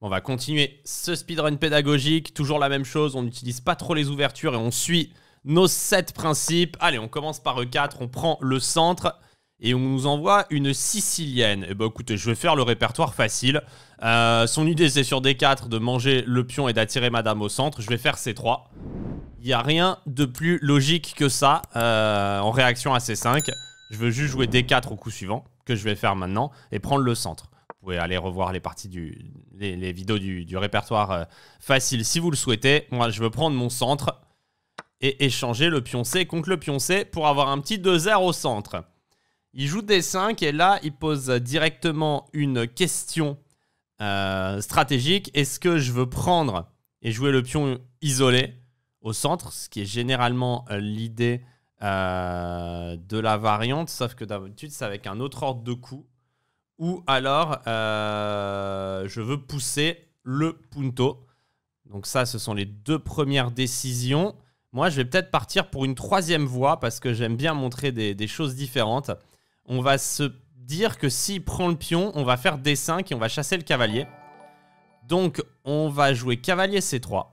On va continuer ce speedrun pédagogique, toujours la même chose, on n'utilise pas trop les ouvertures et on suit nos 7 principes. Allez, on commence par E4, on prend le centre et on nous envoie une sicilienne. Et eh bah ben, écoutez, je vais faire le répertoire facile. Euh, son idée c'est sur D4 de manger le pion et d'attirer madame au centre, je vais faire C3. Il n'y a rien de plus logique que ça euh, en réaction à C5. Je veux juste jouer D4 au coup suivant, que je vais faire maintenant, et prendre le centre. Vous pouvez aller revoir les parties du, les, vidéos du, répertoire euh, facile si vous le souhaitez. Moi, je veux prendre mon centre et échanger le pion C contre le pion C pour avoir un petit 2-0 au centre. Il joue D5 et là, il pose directement une question euh, stratégique. Est-ce que je veux prendre et jouer le pion isolé au centre, ce qui est généralement euh, l'idée de la variante, sauf que d'habitude, c'est avec un autre ordre de coups ou alors euh, je veux pousser le punto. Donc ça, ce sont les deux premières décisions. Moi, je vais peut-être partir pour une troisième voie parce que j'aime bien montrer des, des, choses différentes. On va se dire que s'il prend le pion, on va faire D5 et on va chasser le cavalier. Donc, on va jouer cavalier C3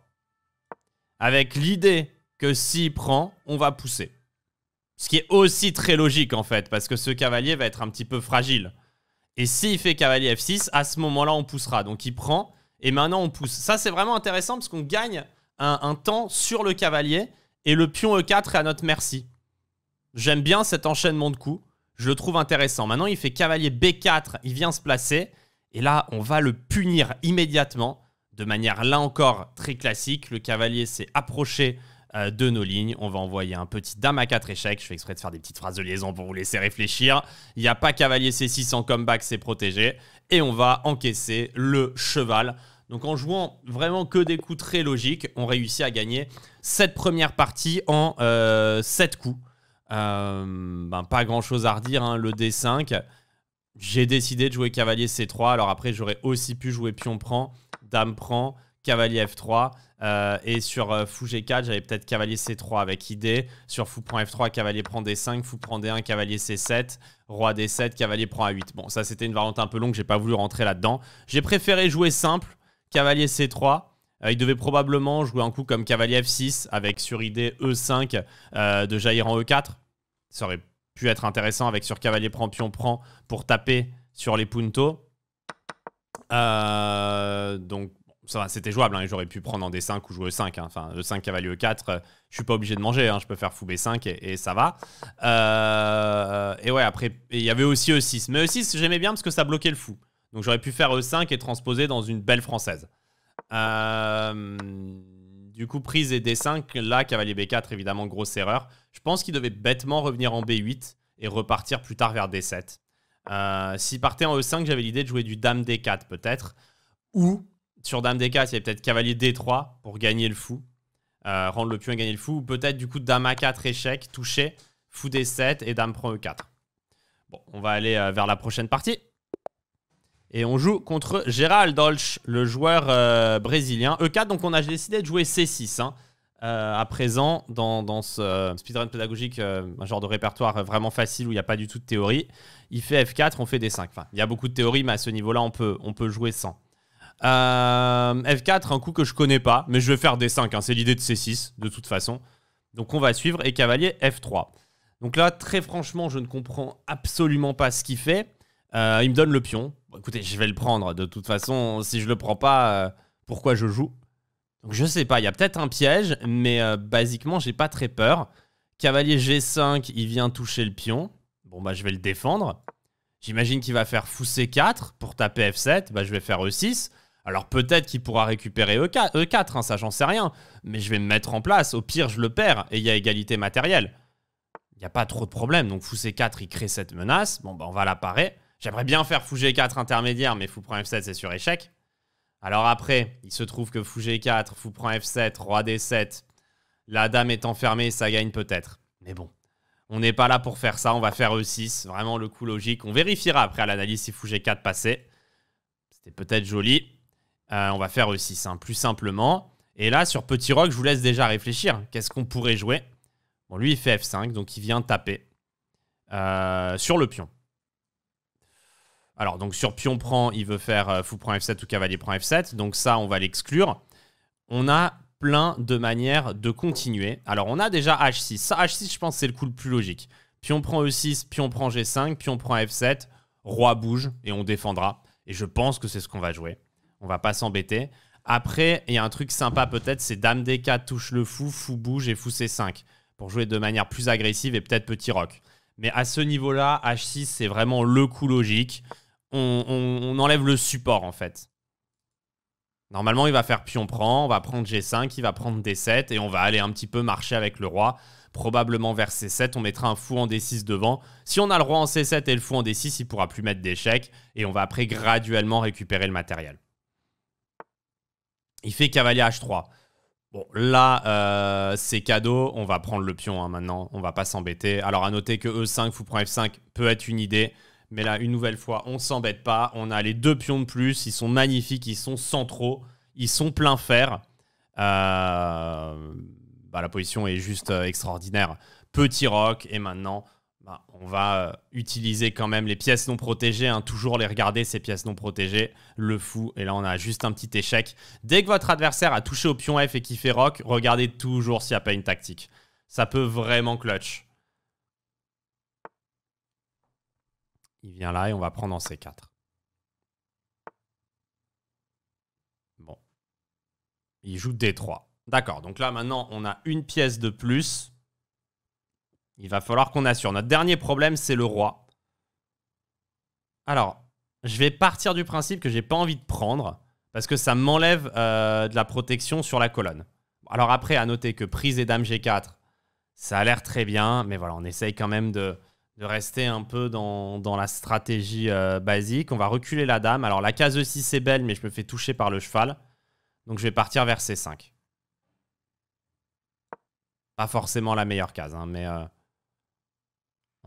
avec l'idée que s'il prend, on va pousser. Ce qui est aussi très logique en fait parce que ce cavalier va être un petit peu fragile. Et s'il fait cavalier F6, à ce moment-là, on poussera. Donc il prend et maintenant on pousse. Ça, c'est vraiment intéressant parce qu'on gagne un, un, temps sur le cavalier et le pion E4 est à notre merci. J'aime bien cet enchaînement de coups. Je le trouve intéressant. Maintenant, il fait cavalier B4, il vient se placer. Et là, on va le punir immédiatement de manière là encore très classique. Le cavalier s'est approché euh, de nos lignes. On va envoyer un petit dame à 4 échecs. Je fais exprès de faire des petites phrases de liaison pour vous laisser réfléchir. Il n'y a pas cavalier C6 en comeback, c'est protégé. Et on va encaisser le cheval. Donc en jouant vraiment que des coups très logiques, on réussit à gagner cette première partie en 7 euh, coups. Euh, ben, pas grand chose à redire, hein, le D5. J'ai décidé de jouer cavalier C3. Alors après, j'aurais aussi pu jouer pion prend, dame prend, cavalier F3. Euh, et sur euh, fou G4, j'avais peut-être cavalier C3 avec idée. Sur fou prend F3, cavalier prend D5, fou prend D1, cavalier C7, roi D7, cavalier prend A8. Bon, ça c'était une variante un peu longue, j'ai pas voulu rentrer là-dedans. J'ai préféré jouer simple, cavalier C3. Euh, il devait probablement jouer un coup comme cavalier F6 avec sur idée E5 de jaillir en E4. Ça aurait pu être intéressant avec sur cavalier prend pion prend pour taper sur les puntos. donc c'était jouable, hein, j'aurais pu prendre en D5 ou jouer E5. Hein. Enfin, E5 cavalier E4, je euh, je suis pas obligé de manger, hein, je peux faire fou B5 et, ça va. Euh, et ouais, après, il y avait aussi E6. Mais E6, j'aimais bien parce que ça bloquait le fou. Donc j'aurais pu faire E5 et transposer dans une belle française. Euh, du coup, prise et D5, là, cavalier B4, évidemment, grosse erreur. Je pense qu'il devait bêtement revenir en B8 et repartir plus tard vers D7. S'il partait en E5, j'avais l'idée de jouer du dame D4 peut-être. Ou sur Dame D4, il y a peut-être Cavalier D3 pour gagner le fou. Euh, rendre le pion et gagner le fou. Ou peut-être du coup Dame A4 échec, touché, fou D7 et Dame prend E4. Bon, on va aller euh, vers la prochaine partie. Et on joue contre Gérald Dolch, le joueur euh, brésilien. E4, donc on a décidé de jouer C6. Hein, à présent, dans, ce speedrun pédagogique, un genre de répertoire vraiment facile où il n'y a pas du tout de théorie, il fait F4, on fait D5. Enfin, il y a beaucoup de théorie, mais à ce niveau-là, on peut, on peut jouer sans. Euh, F4, un coup que je connais pas, mais je vais faire D5. Hein. c'est l'idée de C6, de toute façon. Donc on va suivre. Et cavalier F3. Donc là, très franchement, je ne comprends absolument pas ce qu'il fait. Euh, il me donne le pion. écoutez, je vais le prendre. De toute façon, si je le prends pas, euh, pourquoi je joue Donc je sais pas, il y a peut-être un piège, mais basiquement, j'ai pas très peur. Cavalier G5, il vient toucher le pion. Bon bah je vais le défendre. J'imagine qu'il va faire fou C4 pour taper F7. Bah je vais faire E6. Alors peut-être qu'il pourra récupérer E4, e hein, ça j'en sais rien, mais je vais me mettre en place, au pire je le perds, et il y a égalité matérielle. Il n'y a pas trop de problème, donc fou C4 il crée cette menace, bon bah on va la parer. J'aimerais bien faire fou G4 intermédiaire, mais fou prend F7 c'est sur échec. Alors après, il se trouve que fou G4, fou prend F7, roi D7, la dame est enfermée, ça gagne peut-être. Mais bon, on n'est pas là pour faire ça, on va faire E6, vraiment le coup logique. On vérifiera après à l'analyse si fou G4 passait. C'était peut-être joli, euh, on va faire E6, hein, plus simplement. Et là, sur Petit Rock, je vous laisse déjà réfléchir. Qu'est-ce qu'on pourrait jouer Bon, lui, il fait F5, donc il vient taper euh, sur le pion. Alors, donc sur pion prend, il veut faire euh, fou prend F7 ou cavalier prend F7. Donc ça, on va l'exclure. On a plein de manières de continuer. Alors, on a déjà H6. Ça, H6, je pense, c'est le coup le plus logique. Pion prend E6, pion prend G5, pion prend F7, roi bouge et on défendra. Et je pense que c'est ce qu'on va jouer. On va pas s'embêter. Après, il y a un truc sympa peut-être, c'est Dame D4 touche le fou, fou bouge et fou C5 pour jouer de manière plus agressive et peut-être petit rock. Mais à ce niveau-là, H6, c'est vraiment le coup logique. On, enlève le support en fait. Normalement, il va faire pion prend, on va prendre G5, il va prendre D7 et on va aller un petit peu marcher avec le roi. Probablement vers C7, on mettra un fou en D6 devant. Si on a le roi en C7 et le fou en D6, il pourra plus mettre d'échecs et on va après graduellement récupérer le matériel. Il fait cavalier H3. Bon, là, euh, c'est cadeau. On va prendre le pion hein, maintenant. On va pas s'embêter. Alors, à noter que E5, vous prend F5 peut être une idée. Mais là, une nouvelle fois, on s'embête pas. On a les deux pions de plus. Ils sont magnifiques. Ils sont centraux. Ils sont plein fer. Euh, bah, la position est juste euh, extraordinaire. Petit rock. Et maintenant, bah, on va euh, utiliser quand même les pièces non protégées, hein, toujours les regarder, ces pièces non protégées, le fou, et là on a juste un petit échec. Dès que votre adversaire a touché au pion F et qu'il fait rock, regardez toujours s'il n'y a pas une tactique. Ça peut vraiment clutch. Il vient là et on va prendre en C4. Bon. Il joue D3. D'accord, donc là maintenant on a une pièce de plus. Il va falloir qu'on assure. Notre dernier problème, c'est le roi. Alors, je vais partir du principe que j'ai pas envie de prendre parce que ça m'enlève euh, de la protection sur la colonne. Alors après, à noter que prise et dame G4, ça a l'air très bien, mais voilà, on essaye quand même de, rester un peu dans, la stratégie euh, basique. On va reculer la dame. Alors la case aussi, e 6 c'est belle, mais je me fais toucher par le cheval. Donc je vais partir vers C5. Pas forcément la meilleure case, hein, mais... Euh,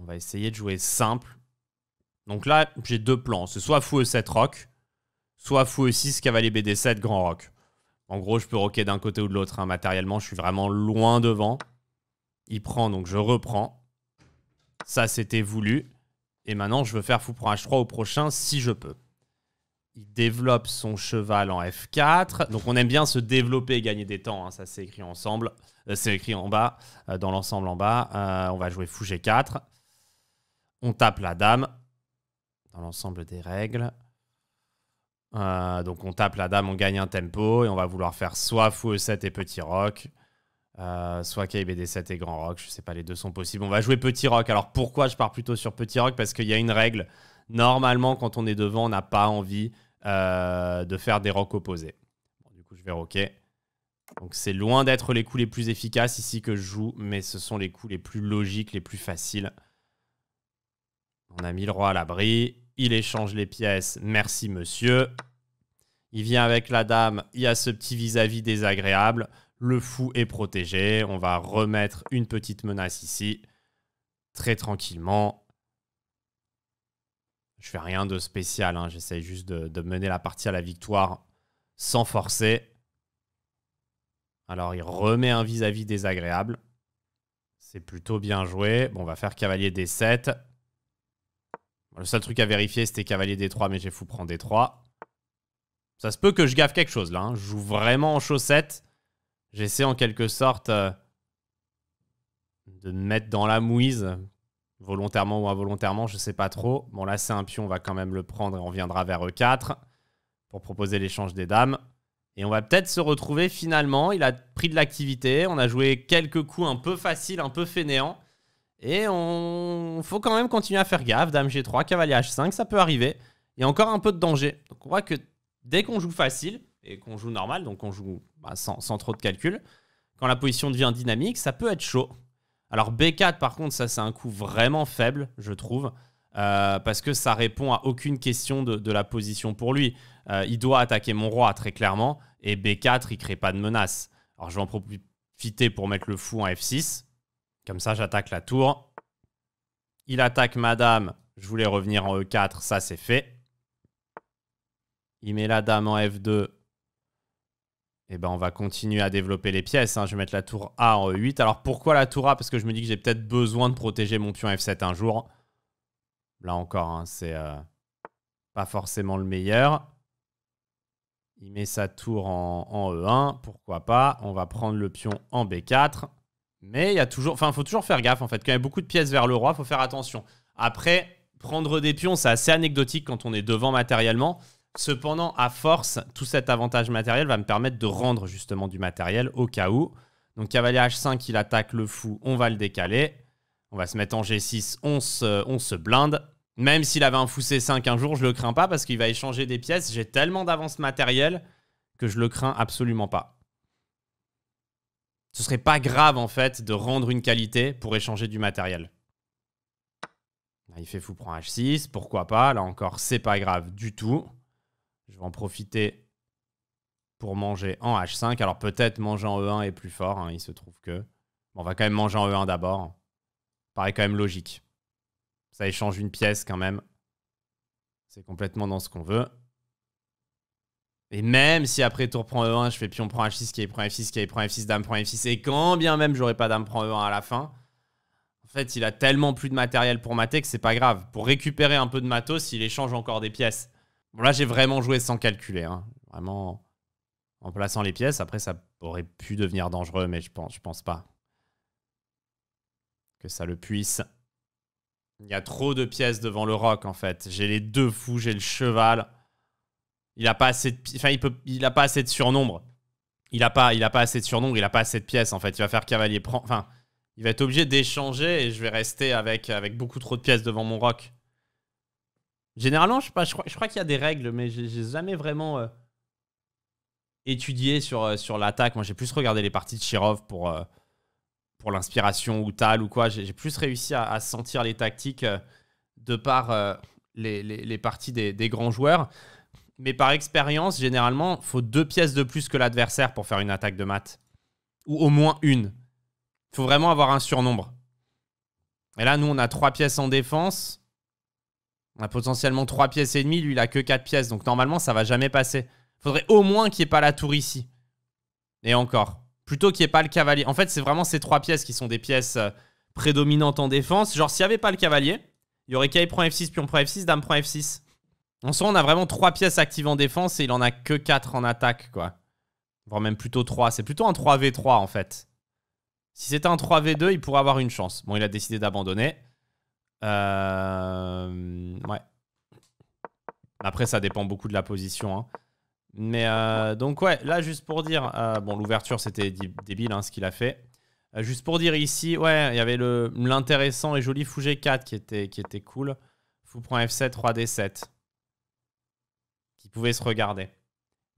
on va essayer de jouer simple. Donc là, j'ai deux plans. C'est soit fou E7 rock, soit fou E6 cavalier BD7 grand rock. En gros, je peux roquer d'un côté ou de l'autre. Hein. Matériellement, je suis vraiment loin devant. Il prend, donc je reprends. Ça, c'était voulu. Et maintenant, je veux faire fou pour H3 au prochain si je peux. Il développe son cheval en F4. Donc, on aime bien se développer et gagner des temps. Hein. Ça, c'est écrit ensemble. Euh, c'est écrit en bas, euh, dans l'ensemble en bas. Euh, on va jouer fou G4. On tape la dame dans l'ensemble des règles. Euh, donc on tape la dame, on gagne un tempo et on va vouloir faire soit fou 7 e et petit rock, euh, soit KBD7 et grand rock. Je sais pas, les deux sont possibles. On va jouer petit rock. Alors pourquoi je pars plutôt sur petit rock Parce qu'il y a une règle. Normalement, quand on est devant, on n'a pas envie euh, de faire des rocks opposés. du coup, je vais rocker. Donc c'est loin d'être les coups les plus efficaces ici que je joue, mais ce sont les coups les plus logiques, les plus faciles. On a mis le roi à l'abri. Il échange les pièces. Merci, monsieur. Il vient avec la dame. Il y a ce petit vis-à-vis désagréable. Le fou est protégé. On va remettre une petite menace ici. Très tranquillement. Je fais rien de spécial. Hein. J'essaye juste de, mener la partie à la victoire sans forcer. Alors il remet un vis-à-vis désagréable. C'est plutôt bien joué. Bon, on va faire cavalier D7. Le seul truc à vérifier, c'était cavalier D3, mais j'ai fou prend D3. Ça se peut que je gaffe quelque chose là. Hein. Je joue vraiment en chaussette. J'essaie en quelque sorte euh, de me mettre dans la mouise. Volontairement ou involontairement, je sais pas trop. Bon, là, c'est un pion, on va quand même le prendre et on viendra vers E4 pour proposer l'échange des dames. Et on va peut-être se retrouver finalement. Il a pris de l'activité. On a joué quelques coups un peu faciles, un peu fainéants. Et on faut quand même continuer à faire gaffe. Dame G3, cavalier H5, ça peut arriver. Il y a encore un peu de danger. Donc on voit que dès qu'on joue facile et qu'on joue normal, donc on joue bah, sans, trop de calcul, quand la position devient dynamique, ça peut être chaud. Alors B4 par contre, ça c'est un coup vraiment faible, je trouve. Euh, parce que ça répond à aucune question de, la position pour lui. Euh, il doit attaquer mon roi très clairement, et B4, il crée pas de menace. Alors je vais en profiter pour mettre le fou en F6, comme ça, j'attaque la tour. Il attaque madame. Je voulais revenir en E4. Ça, c'est fait. Il met la dame en F2. Et eh ben, on va continuer à développer les pièces. Hein. Je vais mettre la tour A en E8. Alors, pourquoi la tour A Parce que je me dis que j'ai peut-être besoin de protéger mon pion F7 un jour. Là encore, hein, c'est euh, pas forcément le meilleur. Il met sa tour en, en E1. Pourquoi pas On va prendre le pion en B4. Mais il y a toujours, enfin, faut toujours faire gaffe en fait. Quand il y a beaucoup de pièces vers le roi, faut faire attention. Après, prendre des pions, c'est assez anecdotique quand on est devant matériellement. Cependant, à force, tout cet avantage matériel va me permettre de rendre justement du matériel au cas où. Donc cavalier H5, il attaque le fou, on va le décaler. On va se mettre en G6, on se, on se blinde. Même s'il avait un fou C5 un jour, je le crains pas parce qu'il va échanger des pièces. J'ai tellement d'avance matérielle que je le crains absolument pas ce serait pas grave en fait de rendre une qualité pour échanger du matériel. Il fait fou prend H6, pourquoi pas, là encore c'est pas grave du tout. Je vais en profiter pour manger en H5. Alors peut-être manger en E1 est plus fort, hein, il se trouve que. on va quand même manger en E1 d'abord. Paraît quand même logique. Ça échange une pièce quand même. C'est complètement dans ce qu'on veut. Et même si après tour prend E1, je fais pion prend H6, qui prend F6, qui prend F6, dame prend F6, et quand bien même j'aurais pas dame prend E1 à la fin, en fait, il a tellement plus de matériel pour mater que c'est pas grave. Pour récupérer un peu de matos, il échange encore des pièces. Bon, là, j'ai vraiment joué sans calculer. Hein. Vraiment en plaçant les pièces. Après, ça aurait pu devenir dangereux, mais je pense, je pense pas que ça le puisse. Il y a trop de pièces devant le roc, en fait. J'ai les deux fous, j'ai le cheval. Il a pas assez de, peut, il a pas assez de surnombre. Il a pas, il a pas assez de surnombre. Il a pas assez de pièces en fait. Il va faire cavalier prend, enfin, il va être obligé d'échanger et je vais rester avec avec beaucoup trop de pièces devant mon rock. Généralement, je je crois, qu'il y a des règles, mais j'ai jamais vraiment euh, étudié sur euh, sur l'attaque. Moi, j'ai plus regardé les parties de Chirov pour euh, pour l'inspiration ou tal ou quoi. J'ai plus réussi à, sentir les tactiques de par les, parties des grands joueurs. Mais par expérience, généralement, il faut deux pièces de plus que l'adversaire pour faire une attaque de maths. Ou au moins une. Il faut vraiment avoir un surnombre. Et là, nous, on a trois pièces en défense. On a potentiellement trois pièces et demie. Lui, il a que quatre pièces. Donc normalement, ça va jamais passer. Il Faudrait au moins qu'il n'y ait pas la tour ici. Et encore. Plutôt qu'il n'y ait pas le cavalier. En fait, c'est vraiment ces trois pièces qui sont des pièces euh, prédominantes en défense. Genre, s'il n'y avait pas le cavalier, il y aurait prend F6, pion prend F6, dame prend F6. En soi, on a vraiment 3 pièces actives en défense et il en a que 4 en attaque, quoi. Voire même plutôt 3 C'est plutôt un 3v3, en fait. Si c'était un 3v2, il pourrait avoir une chance. Bon, il a décidé d'abandonner. Euh, ouais. Après, ça dépend beaucoup de la position. Hein. Mais euh, donc, ouais, là, juste pour dire. Euh, bon, l'ouverture, c'était débile hein, ce qu'il a fait. Euh, juste pour dire ici, ouais, il y avait l'intéressant et joli fou G4 qui était, qui était cool. f 7 3 3d7. Vous pouvez se regarder.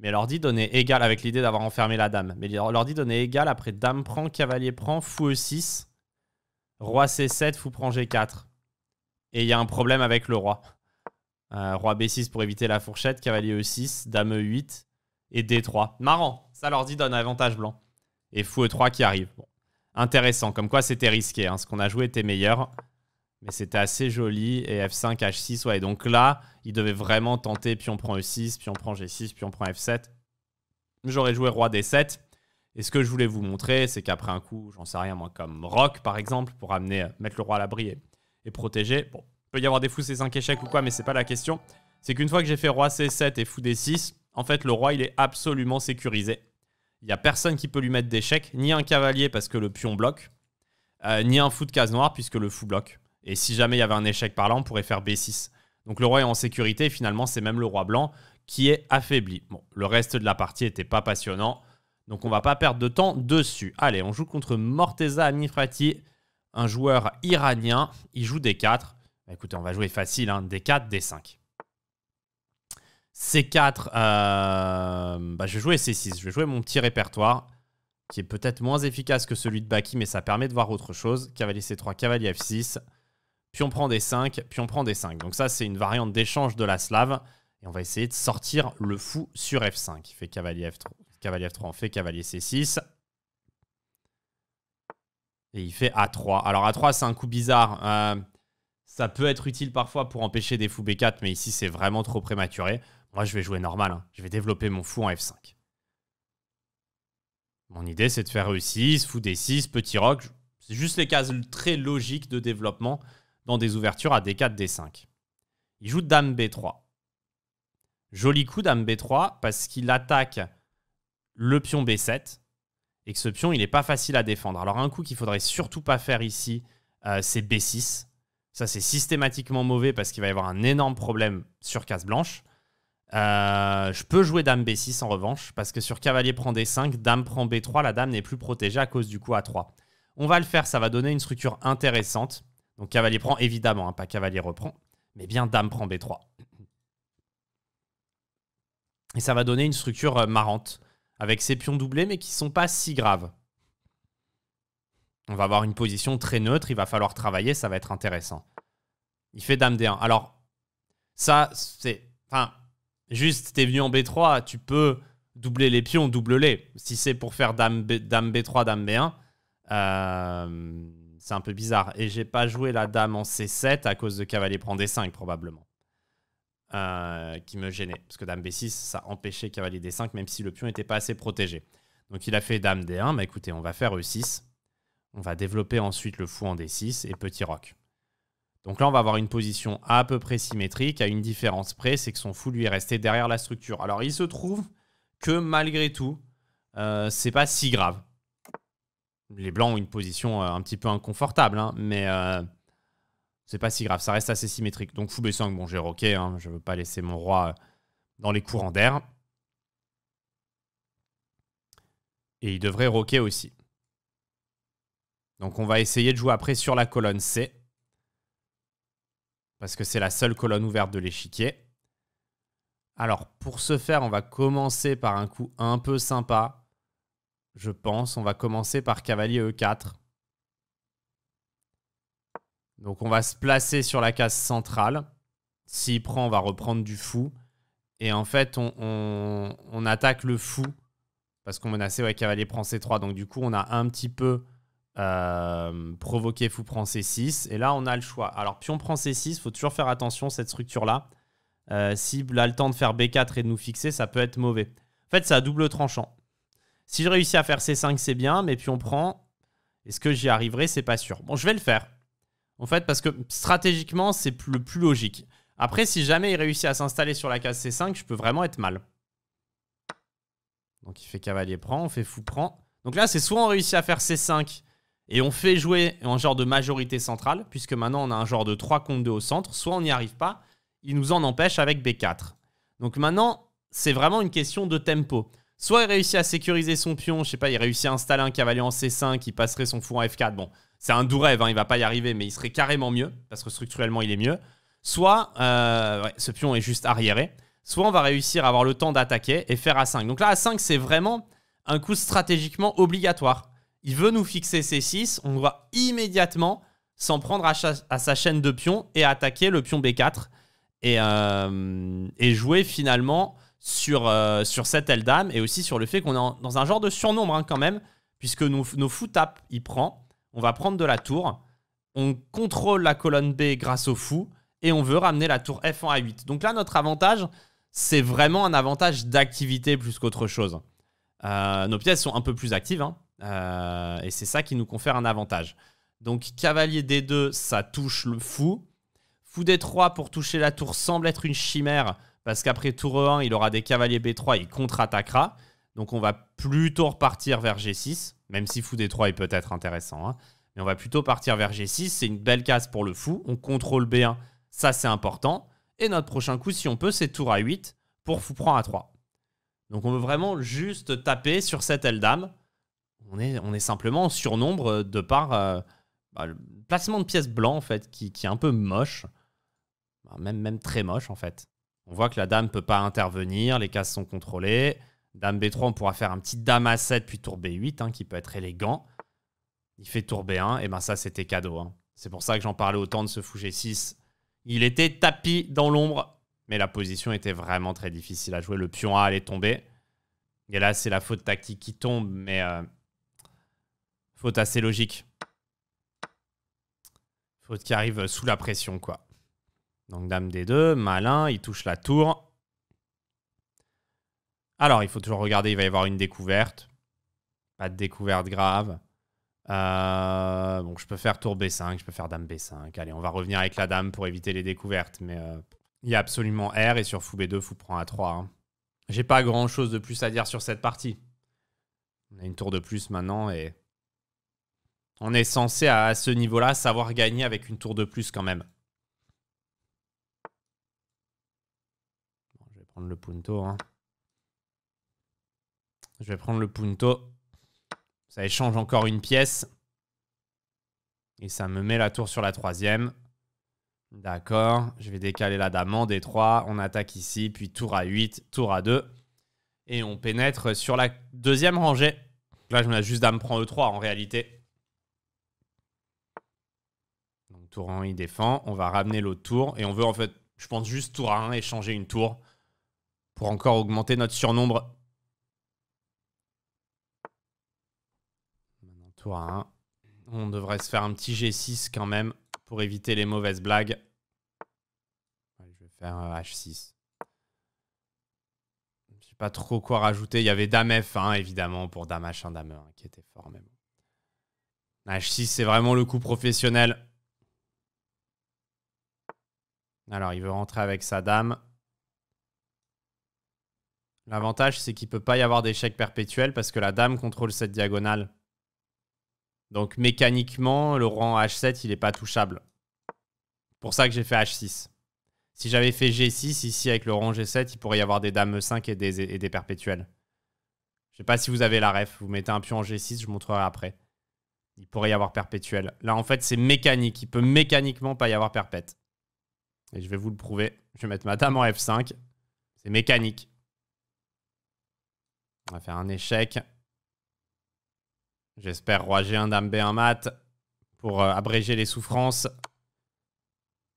Mais l'ordi donnait égal avec l'idée d'avoir enfermé la dame. Mais l'ordi donnait égal après dame prend, cavalier prend, fou e6, roi c7, fou prend g4. Et il y a un problème avec le roi. Euh, roi b6 pour éviter la fourchette, cavalier e6, dame e8 et d3. Marrant, ça l'ordi donne avantage blanc. Et fou e3 qui arrive. Intéressant, comme quoi c'était risqué. Hein. Ce qu'on a joué était meilleur. Mais c'était assez joli. Et F5, H6, ouais. donc là, il devait vraiment tenter Puis on prend E6, puis on prend G6, puis on prend F7. J'aurais joué roi D7. Et ce que je voulais vous montrer, c'est qu'après un coup, j'en sais rien, moi, comme roc par exemple, pour amener, euh, mettre le roi à l'abri et, protéger. Bon, il peut y avoir des fous C5 échecs ou quoi, mais c'est pas la question. C'est qu'une fois que j'ai fait roi C7 et fou D6, en fait, le roi, il est absolument sécurisé. Il n'y a personne qui peut lui mettre d'échec, ni un cavalier parce que le pion bloque, euh, ni un fou de case noire puisque le fou bloque. Et si jamais il y avait un échec par là, on pourrait faire B6. Donc le roi est en sécurité, et finalement c'est même le roi blanc qui est affaibli. Bon, le reste de la partie n'était pas passionnant, donc on va pas perdre de temps dessus. Allez, on joue contre Morteza Amifrati, un joueur iranien. Il joue D4. Bah, écoutez, on va jouer facile, D4, D5. C4, bah, je vais jouer C6. Je vais jouer mon petit répertoire, qui est peut-être moins efficace que celui de Baki, mais ça permet de voir autre chose. Cavalier C3, cavalier F6 puis on prend des 5, puis on prend des 5. Donc ça, c'est une variante d'échange de la slave. Et on va essayer de sortir le fou sur F5. Il fait cavalier F3, cavalier F3 on fait cavalier C6. Et il fait A3. Alors A3, c'est un coup bizarre. Euh, ça peut être utile parfois pour empêcher des fous B4, mais ici, c'est vraiment trop prématuré. Moi, je vais jouer normal. Hein. Je vais développer mon fou en F5. Mon idée, c'est de faire E6, fou D6, petit rock. C'est juste les cases très logiques de développement dans des ouvertures à D4, D5. Il joue Dame B3. Joli coup Dame B3 parce qu'il attaque le pion B7 et que ce pion, il n'est pas facile à défendre. Alors un coup qu'il faudrait surtout pas faire ici, euh, c'est B6. Ça, c'est systématiquement mauvais parce qu'il va y avoir un énorme problème sur case blanche. Euh, je peux jouer Dame B6 en revanche, parce que sur Cavalier prend D5, Dame prend B3, la Dame n'est plus protégée à cause du coup A3. On va le faire, ça va donner une structure intéressante. Donc cavalier prend, évidemment, hein, pas cavalier reprend, mais bien dame prend B3. Et ça va donner une structure euh, marrante, avec ses pions doublés, mais qui sont pas si graves. On va avoir une position très neutre, il va falloir travailler, ça va être intéressant. Il fait dame D1. Alors, ça, c'est... Enfin, juste, t'es venu en B3, tu peux doubler les pions, double-les. Si c'est pour faire dame, dame B3, dame B1, euh, c'est un peu bizarre. Et j'ai pas joué la dame en C7 à cause de cavalier prend D5 probablement. Euh, qui me gênait. Parce que dame B6, ça empêchait cavalier D5, même si le pion n'était pas assez protégé. Donc il a fait dame D1, mais bah, écoutez, on va faire E6. On va développer ensuite le fou en D6 et petit roc. Donc là, on va avoir une position à peu près symétrique, à une différence près, c'est que son fou lui est resté derrière la structure. Alors il se trouve que malgré tout, euh, c'est pas si grave les Blancs ont une position euh, un petit peu inconfortable, hein, mais euh, c'est pas si grave, ça reste assez symétrique. Donc fou 5 bon j'ai roqué, hein, Je ne veux pas laisser mon roi dans les courants d'air. Et il devrait roquer aussi. Donc on va essayer de jouer après sur la colonne C, parce que c'est la seule colonne ouverte de l'échiquier. Alors pour ce faire, on va commencer par un coup un peu sympa je pense. On va commencer par cavalier E4. Donc on va se placer sur la case centrale. S'il prend, on va reprendre du fou. Et en fait, on, attaque le fou. Parce qu'on menaçait, ouais, cavalier prend C3. Donc du coup, on a un petit peu euh, provoqué fou prend C6. Et là, on a le choix. Alors, pion prend C6, il faut toujours faire attention cette structure-là. Euh, S'il a le temps de faire B4 et de nous fixer, ça peut être mauvais. En fait, ça à double tranchant. Si je réussis à faire C5, c'est bien, mais puis on prend. Est-ce que j'y arriverai C'est pas sûr. Bon, je vais le faire. En fait, parce que stratégiquement, c'est le plus logique. Après, si jamais il réussit à s'installer sur la case C5, je peux vraiment être mal. Donc il fait cavalier prend, on fait fou prend. Donc là, c'est soit on réussit à faire C5 et on fait jouer en genre de majorité centrale, puisque maintenant on a un genre de 3 contre 2 au centre, soit on n'y arrive pas, il nous en empêche avec B4. Donc maintenant, c'est vraiment une question de tempo. Soit il réussit à sécuriser son pion, je sais pas, il réussit à installer un cavalier en C5, il passerait son fou en F4. Bon, c'est un doux rêve, hein, il va pas y arriver, mais il serait carrément mieux, parce que structurellement il est mieux. Soit euh, ce pion est juste arriéré, soit on va réussir à avoir le temps d'attaquer et faire A5. Donc là, A5, c'est vraiment un coup stratégiquement obligatoire. Il veut nous fixer C6, on doit immédiatement s'en prendre à, sa chaîne de pions et attaquer le pion B4 euh, et jouer finalement sur, euh, sur cette et aussi sur le fait qu'on est dans un genre de surnombre hein, quand même, puisque nos, nos fous tapent, il prend. On va prendre de la tour. On contrôle la colonne B grâce au fou et on veut ramener la tour F en A8. Donc là, notre avantage, c'est vraiment un avantage d'activité plus qu'autre chose. Euh, nos pièces sont un peu plus actives hein, euh, et c'est ça qui nous confère un avantage. Donc cavalier D2, ça touche le fou. Fou D3 pour toucher la tour semble être une chimère parce qu'après tour 1, il aura des cavaliers B3, il contre-attaquera. Donc on va plutôt repartir vers G6, même si fou D3 est peut-être intéressant. Hein. Mais on va plutôt partir vers G6, c'est une belle case pour le fou. On contrôle B1, ça c'est important. Et notre prochain coup, si on peut, c'est tour A8 pour fou prend A3. Donc on veut vraiment juste taper sur cette aile dame. On est, on est simplement en surnombre de par euh, bah, le placement de pièces blanc en fait, qui, est un peu moche. Bah, même, même très moche en fait. On voit que la dame ne peut pas intervenir, les cases sont contrôlées. Dame B3, on pourra faire un petit dame A7 puis tour B8 hein, qui peut être élégant. Il fait tour B1, et ben ça c'était cadeau. Hein. C'est pour ça que j'en parlais autant de ce fou G6. Il était tapis dans l'ombre, mais la position était vraiment très difficile à jouer. Le pion A allait tomber. Et là, c'est la faute tactique qui tombe, mais euh, faute assez logique. Faute qui arrive sous la pression, quoi. Donc dame d2, malin, il touche la tour. Alors, il faut toujours regarder, il va y avoir une découverte. Pas de découverte grave. Euh, bon, je peux faire tour B5, je peux faire dame B5. Allez, on va revenir avec la dame pour éviter les découvertes. Mais euh, il y a absolument R et sur fou B2, fou prend A3. Hein. J'ai pas grand chose de plus à dire sur cette partie. On a une tour de plus maintenant et on est censé à ce niveau-là savoir gagner avec une tour de plus quand même. le Punto. Hein. Je vais prendre le Punto. Ça échange encore une pièce. Et ça me met la tour sur la troisième. D'accord. Je vais décaler la dame en D3. On attaque ici, puis tour à 8, tour à 2. Et on pénètre sur la deuxième rangée. Là, je me juste dame prend E3 en réalité. Donc tour 1, il défend. On va ramener l'autre tour. Et on veut en fait, je pense juste tour à 1, échanger une tour pour encore augmenter notre surnombre. Maintenant, hein, On devrait se faire un petit G6 quand même pour éviter les mauvaises blagues. je vais faire H6. Euh, je sais pas trop quoi rajouter. Il y avait Dame F1, hein, évidemment, pour Dame H1, Dame hein, qui était fort, même. H6, c'est vraiment le coup professionnel. Alors, il veut rentrer avec sa dame. L'avantage, c'est qu'il ne peut pas y avoir d'échec perpétuel parce que la dame contrôle cette diagonale. Donc mécaniquement, le rang H7, il n'est pas touchable. pour ça que j'ai fait H6. Si j'avais fait G6, ici avec le rang G7, il pourrait y avoir des dames E5 et des, et des perpétuels. Je sais pas si vous avez la ref. Vous mettez un pion en G6, je montrerai après. Il pourrait y avoir perpétuel. Là, en fait, c'est mécanique. Il peut mécaniquement pas y avoir perpète. Et je vais vous le prouver. Je vais mettre ma dame en F5. C'est mécanique. On va faire un échec. J'espère roi G1, dame B1 mat pour euh, abréger les souffrances.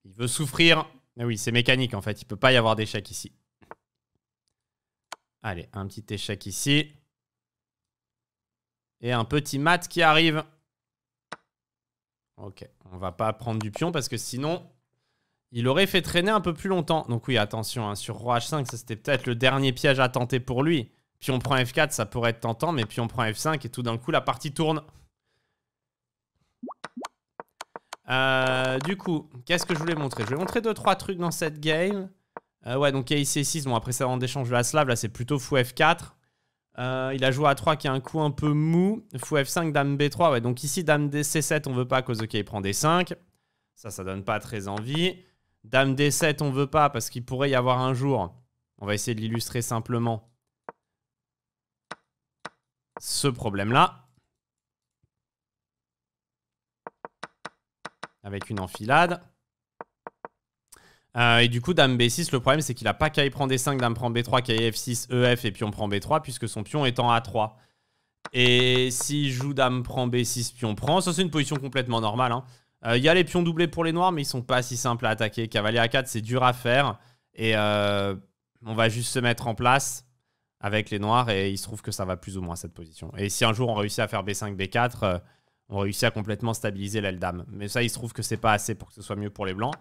Il veut souffrir. Mais ah oui, c'est mécanique en fait. Il peut pas y avoir d'échec ici. Allez, un petit échec ici. Et un petit mat qui arrive. Ok, on va pas prendre du pion parce que sinon, il aurait fait traîner un peu plus longtemps. Donc oui, attention, hein, sur roi h5, ça c'était peut-être le dernier piège à tenter pour lui. Puis on prend F4, ça pourrait être tentant, mais puis on prend F5 et tout d'un coup, la partie tourne. Euh, du coup, qu'est-ce que je voulais montrer Je vais montrer 2-3 trucs dans cette game. Euh, ouais, donc kic 6 bon après ça on d'échange de la slave, là c'est plutôt fou F4. Euh, il a joué a 3 qui a un coup un peu mou. Fou F5, dame B3. Ouais, donc ici, dame dc 7 on veut pas à cause de il prend D5. Ça, ça donne pas très envie. Dame D7, on veut pas parce qu'il pourrait y avoir un jour. On va essayer de l'illustrer simplement ce problème-là. Avec une enfilade. Euh, et du coup, dame B6, le problème, c'est qu'il n'a pas qu'à y prendre D5, dame prend B3, qu'à F6, EF, et pion prend B3, puisque son pion est en A3. Et s'il joue dame prend B6, pion prend, ça c'est une position complètement normale. Il hein. euh, y a les pions doublés pour les noirs, mais ils sont pas si simples à attaquer. Cavalier A4, c'est dur à faire. Et euh, on va juste se mettre en place avec les noirs et il se trouve que ça va plus ou moins cette position. Et si un jour on réussit à faire B5, B4, euh, on réussit à complètement stabiliser l'aile dame. Mais ça, il se trouve que c'est pas assez pour que ce soit mieux pour les blancs.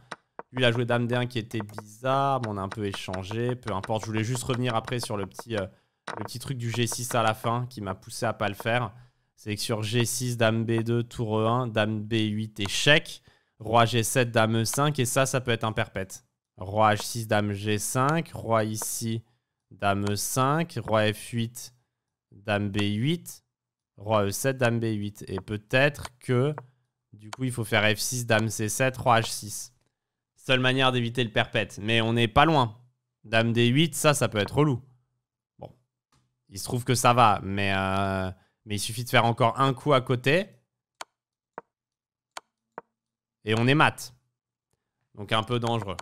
Lui, il a joué dame D1 qui était bizarre, on a un peu échangé, peu importe. Je voulais juste revenir après sur le petit, euh, le petit truc du G6 à la fin qui m'a poussé à pas le faire. C'est que sur G6, dame B2, tour E1, dame B8, échec, roi G7, dame E5, et ça, ça peut être un perpète. Roi H6, dame G5, roi ici, Dame E5, Roi F8, Dame B8, Roi E7, Dame B8. Et peut-être que, du coup, il faut faire F6, Dame C7, Roi H6. Seule manière d'éviter le perpète. Mais on n'est pas loin. Dame D8, ça, ça peut être relou. Bon. Il se trouve que ça va, mais, euh, mais il suffit de faire encore un coup à côté. Et on est mat. Donc un peu dangereux.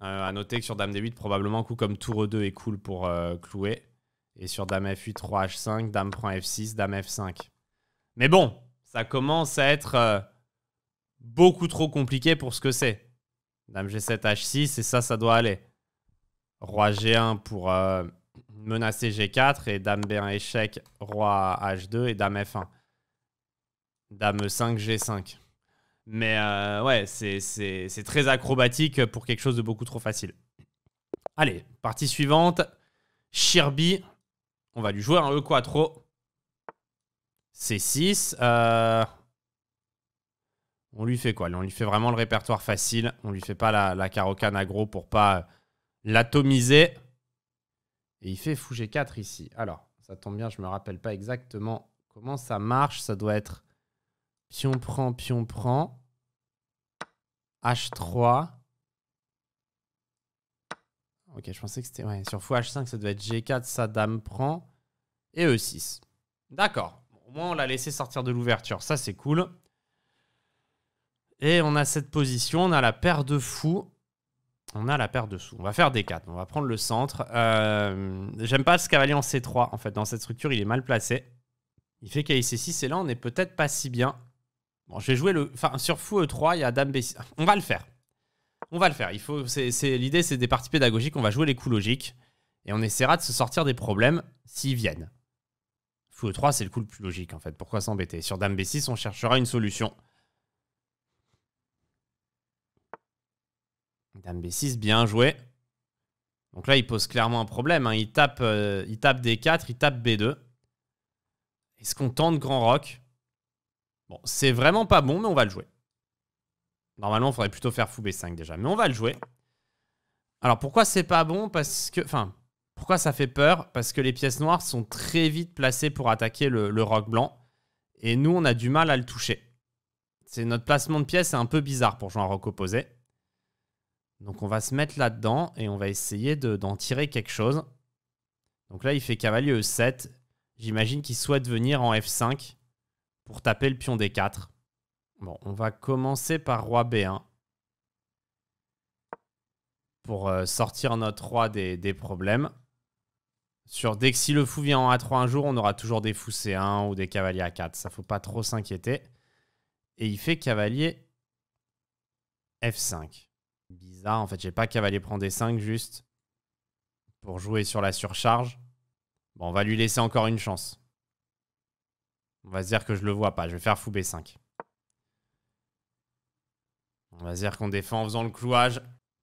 A euh, noter que sur Dame D8, probablement coup comme Tour E2 est cool pour euh, clouer. Et sur Dame F8, Roi H5, Dame prend F6, Dame F5. Mais bon, ça commence à être euh, beaucoup trop compliqué pour ce que c'est. Dame G7, H6, et ça, ça doit aller. Roi G1 pour menacer G4, et Dame B1 échec, Roi H2 et Dame F1. Dame 5, G5. Mais euh, ouais, c'est très acrobatique pour quelque chose de beaucoup trop facile. Allez, partie suivante. Shirby. On va lui jouer un E 4 C6. Euh, on lui fait quoi On lui fait vraiment le répertoire facile. On lui fait pas la, la carocane aggro pour pas l'atomiser. Et il fait fou G4 ici. Alors, ça tombe bien, je me rappelle pas exactement comment ça marche. Ça doit être Pion prend, pion prend. H3. Ok, je pensais que c'était... Ouais, sur fou H5, ça devait être G4, sa dame prend. Et E6. D'accord. au moins, on l'a laissé sortir de l'ouverture. Ça, c'est cool. Et on a cette position. On a la paire de fous. On a la paire de sous. On va faire D4. On va prendre le centre. Euh, j'aime pas ce cavalier en C3. En fait, dans cette structure, il est mal placé. Il fait ic 6 Et là, on n'est peut-être pas si bien. Bon, je vais jouer le. Enfin, sur Fou E3, il y a Dame B6. On va le faire. On va le faire. l'idée, c'est des parties pédagogiques. On va jouer les coups logiques et on essaiera de se sortir des problèmes s'ils viennent. Fou E3, c'est le coup le plus logique en fait. Pourquoi s'embêter Sur Dame B6, on cherchera une solution. Dame B6, bien joué. Donc là, il pose clairement un problème. Hein. Il, tape, euh, il tape D4, il tape B2. Est-ce qu'on tente Grand Rock Bon, c'est vraiment pas bon, mais on va le jouer. Normalement, il faudrait plutôt faire fou B5 déjà, mais on va le jouer. Alors, pourquoi c'est pas bon Parce que... Enfin, pourquoi ça fait peur Parce que les pièces noires sont très vite placées pour attaquer le, roc blanc. Et nous, on a du mal à le toucher. C'est notre placement de pièces est un peu bizarre pour jouer un roc opposé. Donc on va se mettre là-dedans et on va essayer d'en tirer quelque chose. Donc là, il fait cavalier E7. J'imagine qu'il souhaite venir en F5 pour taper le pion D4. Bon, on va commencer par roi B1 pour euh, sortir notre roi des, problèmes. Sur dès que si le fou vient en A3 un jour, on aura toujours des fous C1 ou des cavaliers A4. Ça faut pas trop s'inquiéter. Et il fait cavalier F5. Bizarre, en fait, j'ai pas cavalier prend D5 juste pour jouer sur la surcharge. Bon, on va lui laisser encore une chance. On va se dire que je le vois pas. Je vais faire fou B5. On va se dire qu'on défend en faisant le clouage.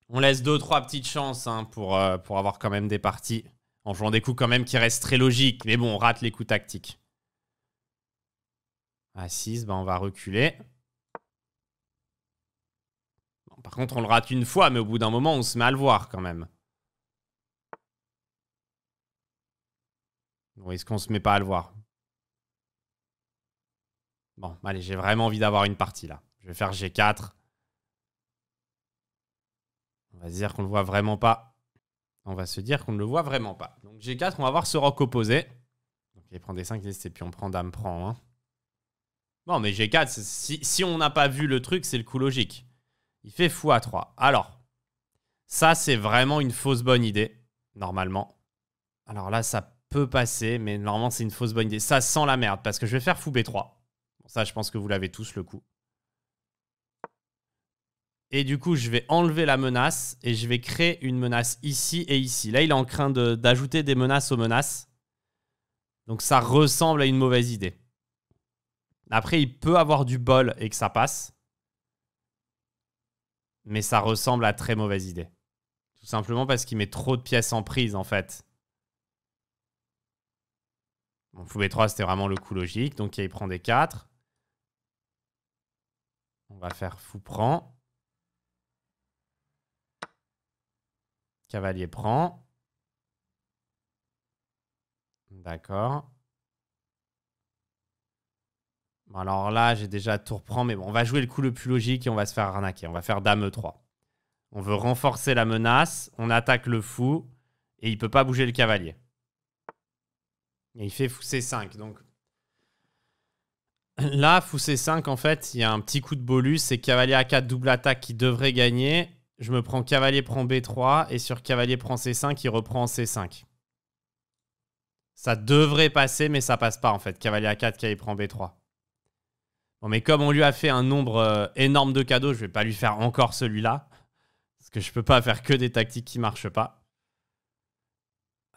On laisse 2-3 petites chances hein, pour, euh, pour avoir quand même des parties. En jouant des coups quand même qui restent très logiques. Mais bon, on rate les coups tactiques. a bah, 6, on va reculer. par contre, on le rate une fois, mais au bout d'un moment, on se met à le voir quand même. est-ce qu'on se met pas à le voir Bon, allez, j'ai vraiment envie d'avoir une partie là. Je vais faire G4. On va se dire qu'on le voit vraiment pas. On va se dire qu'on ne le voit vraiment pas. Donc G4, on va voir ce roc opposé. Donc il prend des 5 et puis on prend dame prend. Bon, mais G4, si, si, on n'a pas vu le truc, c'est le coup logique. Il fait fou à 3. Alors, ça, c'est vraiment une fausse bonne idée, normalement. Alors là, ça peut passer, mais normalement, c'est une fausse bonne idée. Ça sent la merde, parce que je vais faire fou B3. Ça, je pense que vous l'avez tous le coup. Et du coup, je vais enlever la menace et je vais créer une menace ici et ici. Là, il est en train d'ajouter des menaces aux menaces. Donc ça ressemble à une mauvaise idée. Après, il peut avoir du bol et que ça passe. Mais ça ressemble à très mauvaise idée. Tout simplement parce qu'il met trop de pièces en prise, en fait. Bon, fou B3, c'était vraiment le coup logique. Donc il prend des 4. On va faire fou prend. Cavalier prend. D'accord. Bon, alors là, j'ai déjà tour prend, mais bon, on va jouer le coup le plus logique et on va se faire arnaquer. On va faire dame E3. On veut renforcer la menace, on attaque le fou, et il peut pas bouger le cavalier. Et il fait fou C5. Donc, Là, fou C5, en fait, il y a un petit coup de bolus. C'est cavalier A4, double attaque qui devrait gagner. Je me prends cavalier prend B3 et sur cavalier prend C5, il reprend C5. Ça devrait passer, mais ça passe pas en fait. Cavalier A4, cavalier prend B3. Bon, mais comme on lui a fait un nombre euh, énorme de cadeaux, je vais pas lui faire encore celui-là. Parce que je peux pas faire que des tactiques qui marchent pas.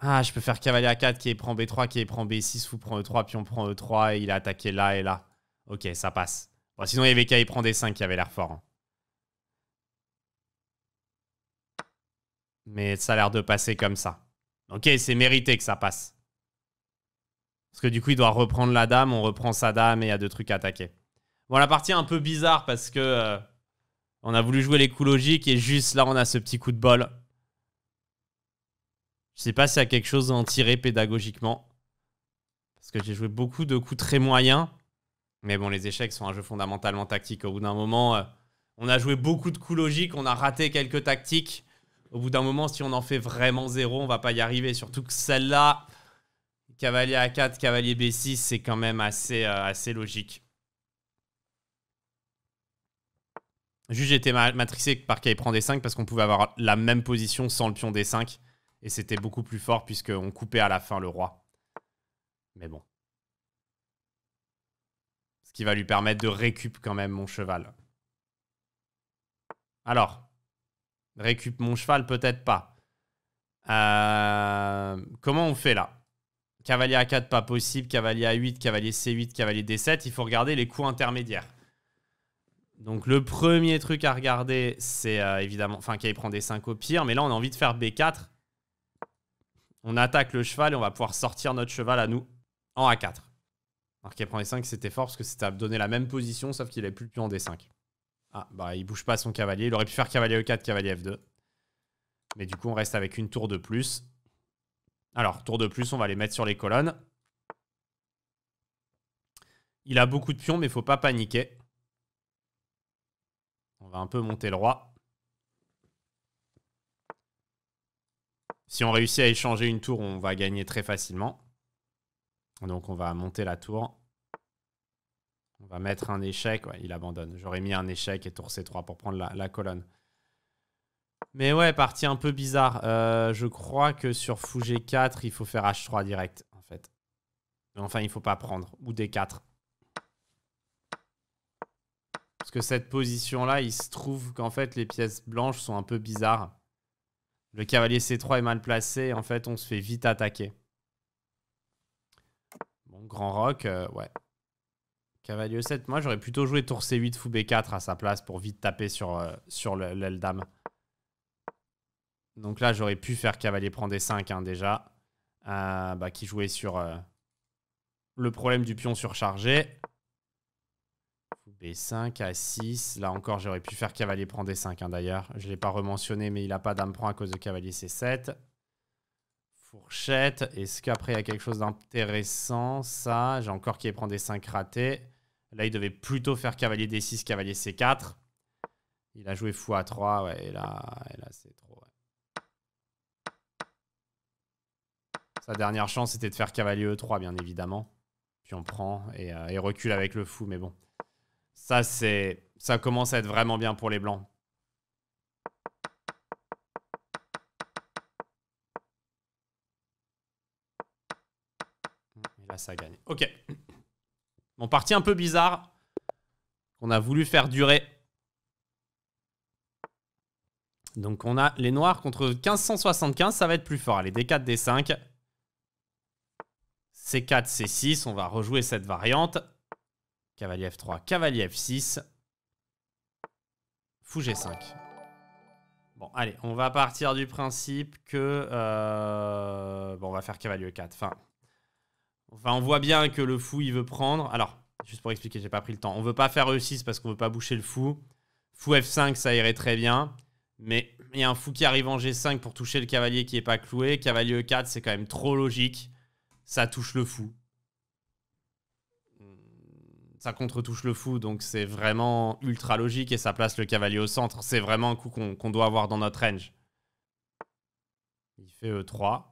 Ah, je peux faire cavalier A4, qui prend B3, qui prend B6, fou prend E3, puis on prend E3 et il a attaqué là et là. Ok, ça passe. Bon, sinon, il y avait qu'à y prendre des 5 qui avait l'air fort. Hein. Mais ça a l'air de passer comme ça. Ok, c'est mérité que ça passe. Parce que du coup, il doit reprendre la dame, on reprend sa dame et il y a deux trucs à attaquer. Bon, la partie est un peu bizarre parce que euh, on a voulu jouer les coups logiques et juste là, on a ce petit coup de bol. Je sais pas s'il y a quelque chose à en tirer pédagogiquement. Parce que j'ai joué beaucoup de coups très moyens. Mais bon, les échecs sont un jeu fondamentalement tactique. Au bout d'un moment, euh, on a joué beaucoup de coups logiques, on a raté quelques tactiques. Au bout d'un moment, si on en fait vraiment zéro, on va pas y arriver. Surtout que celle-là, cavalier A4, cavalier B6, c'est quand même assez, euh, assez logique. Juge était matricé par qu'il prend des 5 parce qu'on pouvait avoir la même position sans le pion des 5. Et c'était beaucoup plus fort puisqu'on coupait à la fin le roi. Mais bon. Ce qui va lui permettre de récup quand même mon cheval. Alors, récup mon cheval, peut-être pas. Euh, comment on fait là Cavalier A4, pas possible. Cavalier A8, cavalier C8, cavalier D7. Il faut regarder les coups intermédiaires. Donc le premier truc à regarder, c'est euh, évidemment... Enfin, qu'il prend des 5 au pire. Mais là, on a envie de faire B4. On attaque le cheval et on va pouvoir sortir notre cheval à nous en A4. Alors qu'il prend les 5, c'était fort parce que c'était à donner la même position, sauf qu'il n'avait plus pion en D5. Ah, bah il bouge pas son cavalier. Il aurait pu faire cavalier E4, cavalier F2. Mais du coup, on reste avec une tour de plus. Alors, tour de plus, on va les mettre sur les colonnes. Il a beaucoup de pions, mais faut pas paniquer. On va un peu monter le roi. Si on réussit à échanger une tour, on va gagner très facilement. Donc on va monter la tour. On va mettre un échec. Ouais, il abandonne. J'aurais mis un échec et tour C3 pour prendre la, colonne. Mais ouais, partie un peu bizarre. Euh, je crois que sur fou G4, il faut faire H3 direct, en fait. Mais enfin, il faut pas prendre. Ou D4. Parce que cette position-là, il se trouve qu'en fait, les pièces blanches sont un peu bizarres. Le cavalier C3 est mal placé. En fait, on se fait vite attaquer grand rock, euh, ouais. Cavalier 7, moi j'aurais plutôt joué tour C8, fou B4 à sa place pour vite taper sur, euh, sur l'aile dame. Donc là j'aurais pu faire cavalier prend D5 hein, déjà. Euh, bah, qui jouait sur le problème du pion surchargé. Fou B5, à 6 Là encore j'aurais pu faire cavalier prend D5 hein, d'ailleurs. Je ne l'ai pas rementionné mais il n'a pas dame prend à cause de cavalier C7 fourchette. Est-ce qu'après, il y a quelque chose d'intéressant Ça, j'ai encore qui prend des 5 ratés. Là, il devait plutôt faire cavalier D6, cavalier C4. Il a joué fou à 3, ouais, et là, et là c'est trop. Sa dernière chance, c'était de faire cavalier E3, bien évidemment. Puis on prend et, euh, et recule avec le fou, mais bon. Ça, c'est, ça commence à être vraiment bien pour les blancs. Ah, ça a Ok. Bon, partie un peu bizarre qu'on a voulu faire durer. Donc on a les noirs contre 1575, ça va être plus fort. Allez, D4, D5. C4, C6, on va rejouer cette variante. Cavalier F3, cavalier F6. Fou G5. Bon, allez, on va partir du principe que... Euh, bon, on va faire cavalier E4. Enfin, Enfin, on voit bien que le fou, il veut prendre. Alors, juste pour expliquer, j'ai pas pris le temps. On veut pas faire E6 parce qu'on veut pas boucher le fou. Fou F5, ça irait très bien. Mais il y a un fou qui arrive en G5 pour toucher le cavalier qui est pas cloué. Cavalier E4, c'est quand même trop logique. Ça touche le fou. Ça contre-touche le fou, donc c'est vraiment ultra logique et ça place le cavalier au centre. C'est vraiment un coup qu'on doit avoir dans notre range. Il fait E3.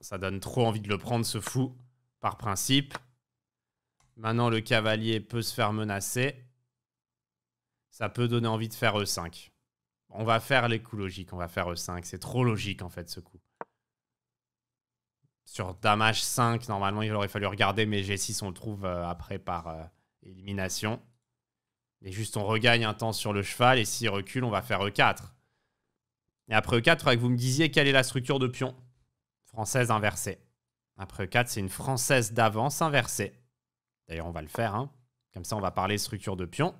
ça donne trop envie de le prendre, ce fou par principe. Maintenant, le cavalier peut se faire menacer. Ça peut donner envie de faire E5. On va faire les coups logiques, on va faire E5. C'est trop logique en fait ce coup. Sur Dame 5 normalement il aurait fallu regarder, mais G6 on le trouve euh, après par euh, élimination. Et juste on regagne un temps sur le cheval, et s'il recule, on va faire E4. Et après E4, il faudrait que vous me disiez quelle est la structure de pion française inversée. Après 4, c'est une française d'avance inversée. D'ailleurs, on va le faire. Hein. Comme ça, on va parler structure de pion.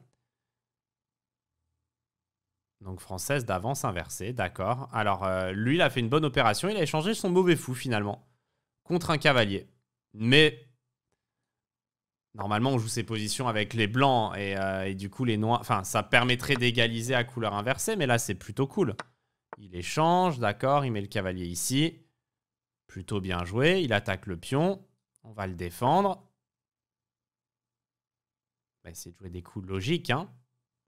Donc française d'avance inversée, d'accord. Alors euh, lui, il a fait une bonne opération, il a échangé son mauvais fou finalement contre un cavalier. Mais normalement, on joue ses positions avec les blancs et, euh, et du coup les noirs. Enfin, ça permettrait d'égaliser à couleur inversée, mais là c'est plutôt cool. Il échange, d'accord. Il met le cavalier ici. Plutôt bien joué, il attaque le pion, on va le défendre. On va essayer de jouer des coups logiques. Hein.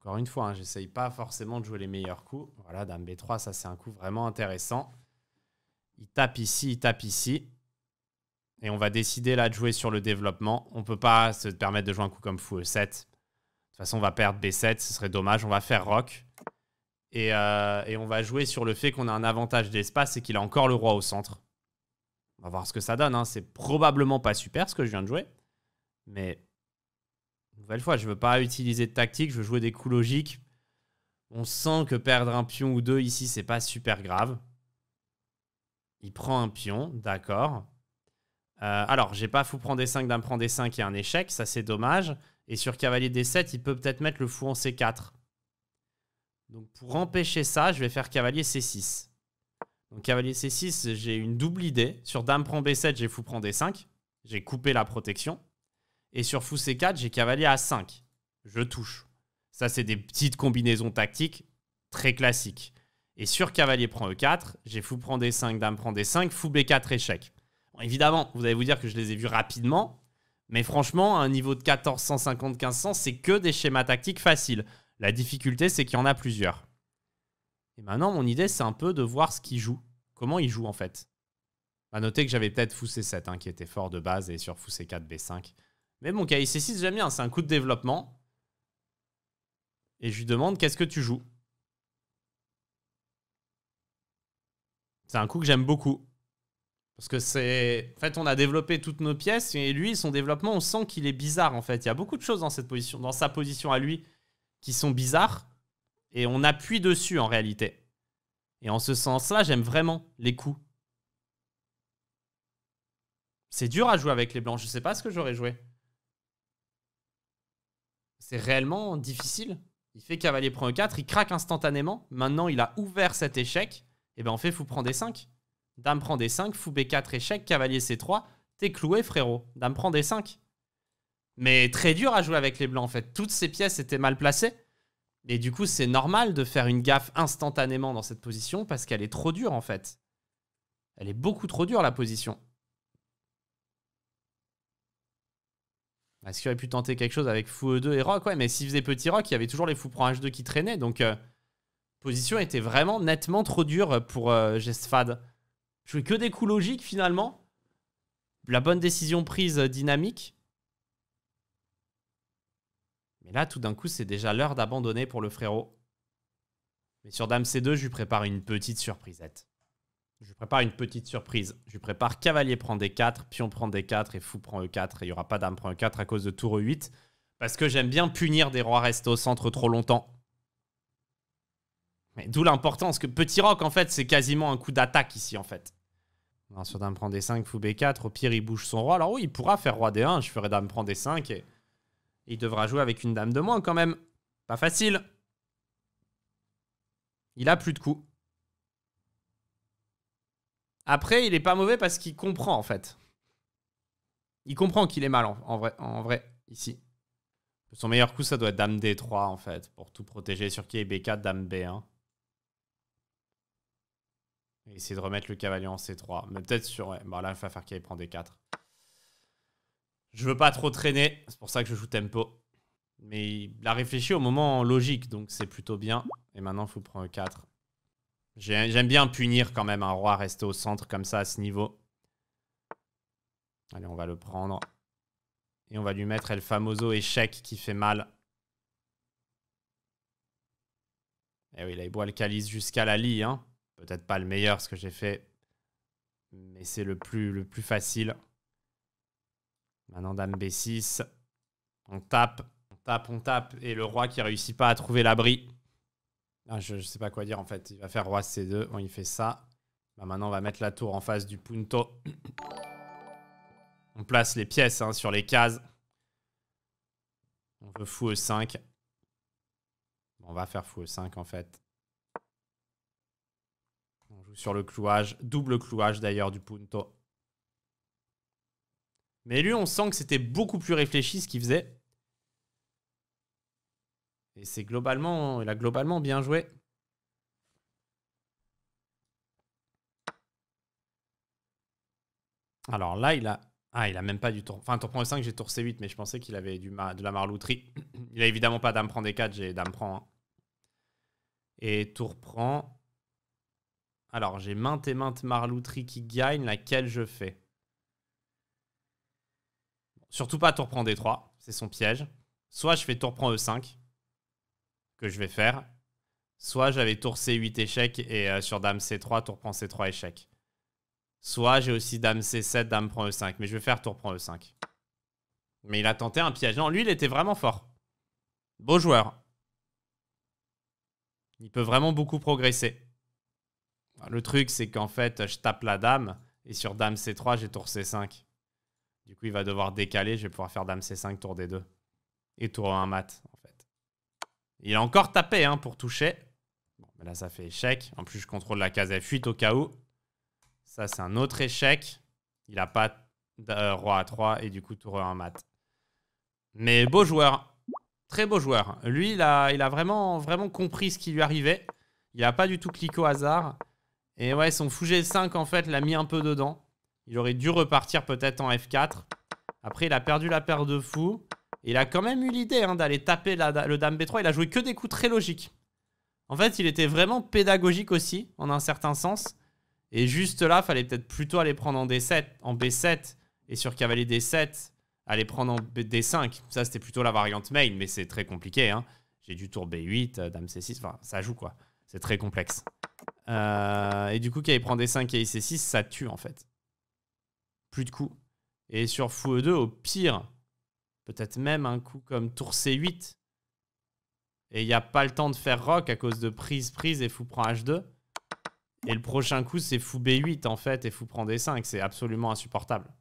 Encore une fois, je hein, j'essaye pas forcément de jouer les meilleurs coups. Voilà, dame B3, ça c'est un coup vraiment intéressant. Il tape ici, il tape ici. Et on va décider là de jouer sur le développement. On peut pas se permettre de jouer un coup comme fou E7. Euh, de toute façon, on va perdre B7, ce serait dommage. On va faire rock. Euh, et on va jouer sur le fait qu'on a un avantage d'espace et qu'il a encore le roi au centre. On va voir ce que ça donne. Hein. C'est probablement pas super ce que je viens de jouer. Mais, nouvelle fois, je veux pas utiliser de tactique, je veux jouer des coups logiques. On sent que perdre un pion ou deux ici, c'est pas super grave. Il prend un pion, d'accord. Euh, alors, j'ai pas fou prend des 5 d'un prend des 5 et un échec, ça c'est dommage. Et sur cavalier D7, il peut peut-être mettre le fou en C4. Donc pour empêcher ça, je vais faire cavalier C6. Donc cavalier c6, j'ai une double idée. Sur dame prend b7, j'ai fou prend d5. J'ai coupé la protection. Et sur fou c4, j'ai cavalier a 5. Je touche. Ça, c'est des petites combinaisons tactiques très classiques. Et sur cavalier prend e4, j'ai fou prend d5, dame prend d5, fou b4 échec. évidemment, vous allez vous dire que je les ai vus rapidement. Mais franchement, un niveau de 1450-1500, c'est que des schémas tactiques faciles. La difficulté, c'est qu'il y en a plusieurs. Et maintenant, mon idée, c'est un peu de voir ce qu'il joue, comment il joue en fait. À noter que j'avais peut-être Foussé 7 hein, qui était fort de base et sur Foussé 4 B5. Mais mon KIC 6, j'aime bien, hein, c'est un coup de développement. Et je lui demande qu'est-ce que tu joues. C'est un coup que j'aime beaucoup. Parce que c'est. En fait, on a développé toutes nos pièces et lui, son développement, on sent qu'il est bizarre en fait. Il y a beaucoup de choses dans cette position, dans sa position à lui, qui sont bizarres et on appuie dessus en réalité. Et en ce sens-là, j'aime vraiment les coups. C'est dur à jouer avec les blancs, je sais pas ce que j'aurais joué. C'est réellement difficile. Il fait cavalier prend e4, il craque instantanément. Maintenant, il a ouvert cet échec. Et eh ben on fait fou prend d5. Dame prend d5, fou b4 échec, cavalier c3. T'es cloué frérot. Dame prend d5. Mais très dur à jouer avec les blancs en fait. Toutes ces pièces étaient mal placées. Mais du coup, c'est normal de faire une gaffe instantanément dans cette position parce qu'elle est trop dure en fait. Elle est beaucoup trop dure la position. Est-ce qu'il aurait pu tenter quelque chose avec fou E2 et rock Ouais, mais s'il faisait petit rock, il y avait toujours les fous prend H2 qui traînaient. Donc, euh, position était vraiment nettement trop dure pour euh, Je Jouer que des coups logiques finalement. La bonne décision prise euh, dynamique là, tout d'un coup, c'est déjà l'heure d'abandonner pour le frérot. Mais sur Dame C2, je lui prépare une petite surprisette. Je lui prépare une petite surprise. Je lui prépare cavalier prend D4, pion prend D4 et fou prend E4. Et il n'y aura pas dame prend E4 à cause de tour E8. Parce que j'aime bien punir des rois restés au centre trop longtemps. Mais d'où l'importance que petit roc, en fait, c'est quasiment un coup d'attaque ici, en fait. sur dame prend D5, fou B4, au pire, il bouge son roi. Alors oui, il pourra faire roi D1. Je ferai dame prend D5 et il devra jouer avec une dame de moins quand même. Pas facile. Il a plus de coups. Après, il est pas mauvais parce qu'il comprend en fait. Il comprend qu'il est mal en, vrai, en vrai, ici. Son meilleur coup, ça doit être Dame D3 en fait, pour tout protéger sur qui est B4, Dame B1. Et essayer de remettre le cavalier en C3. Mais peut-être sur. bon là, il va faire qu'il prend D4. Je veux pas trop traîner, c'est pour ça que je joue tempo. Mais il a réfléchi au moment logique, donc c'est plutôt bien. Et maintenant, il faut prendre 4. J'aime bien punir quand même un roi, resté au centre comme ça à ce niveau. Allez, on va le prendre. Et on va lui mettre El Famoso échec qui fait mal. Et eh oui, là, il boit le calice jusqu'à la lie. Hein. Peut-être pas le meilleur, ce que j'ai fait. Mais c'est le plus, le plus facile. Maintenant, dame B6. On tape, on tape, on tape. Et le roi qui réussit pas à trouver l'abri. Ah, je, ne sais pas quoi dire en fait. Il va faire roi C2. Bon, il fait ça. Bah, maintenant, on va mettre la tour en face du punto. On place les pièces hein, sur les cases. On veut fou E5. on va faire fou E5 en fait. On joue sur le clouage. Double clouage d'ailleurs du punto. Mais lui, on sent que c'était beaucoup plus réfléchi ce qu'il faisait. Et c'est globalement, il a globalement bien joué. Alors là, il a. Ah, il a même pas du tour. Enfin, tour prend 5, j'ai tour C8, mais je pensais qu'il avait du de la marlouterie. il a évidemment pas dame prend des 4 j'ai dame prend. Et tour prend. Alors, j'ai maintes et maintes marlouterie qui gagne, laquelle je fais Surtout pas tour prend D3, c'est son piège. Soit je fais tour prend E5, que je vais faire. Soit j'avais tour C8 échec et euh, sur dame C3, tour prend C3 échec. Soit j'ai aussi dame C7, dame prend E5. Mais je vais faire tour prend E5. Mais il a tenté un piège. Non, lui, il était vraiment fort. Beau joueur. Il peut vraiment beaucoup progresser. Le truc, c'est qu'en fait, je tape la dame. Et sur dame C3, j'ai tour C5. Du coup, il va devoir décaler. Je vais pouvoir faire dame C5, tour D2. Et tour 1 mat, en fait. Il a encore tapé hein, pour toucher. Bon, mais là, ça fait échec. En plus, je contrôle la case F8 au cas où. Ça, c'est un autre échec. Il n'a pas de euh, roi à 3 et du coup, tour 1 mat. Mais beau joueur. Très beau joueur. Lui, il a, il a vraiment, vraiment compris ce qui lui arrivait. Il n'a pas du tout cliqué au hasard. Et ouais, son fougé 5 en fait, l'a mis un peu dedans. Il aurait dû repartir peut-être en F4. Après, il a perdu la paire de fous. il a quand même eu l'idée hein, d'aller taper la, le Dame B3. Il a joué que des coups très logiques. En fait, il était vraiment pédagogique aussi, en un certain sens. Et juste là, il fallait peut-être plutôt aller prendre en D7, en B7, et sur cavalier D7, aller prendre en D5. Ça, c'était plutôt la variante main, mais c'est très compliqué. Hein. J'ai du tour B8, euh, Dame C6, enfin, ça joue quoi. C'est très complexe. Euh, et du coup, qu'il il prend D5 et IC6, ça tue en fait plus de coups. Et sur fou e 2, au pire, peut-être même un coup comme tour C8. Et il n'y a pas le temps de faire rock à cause de prise, prise et fou prend H2. Et le prochain coup, c'est fou B8 en fait et fou prend D5. C'est absolument insupportable.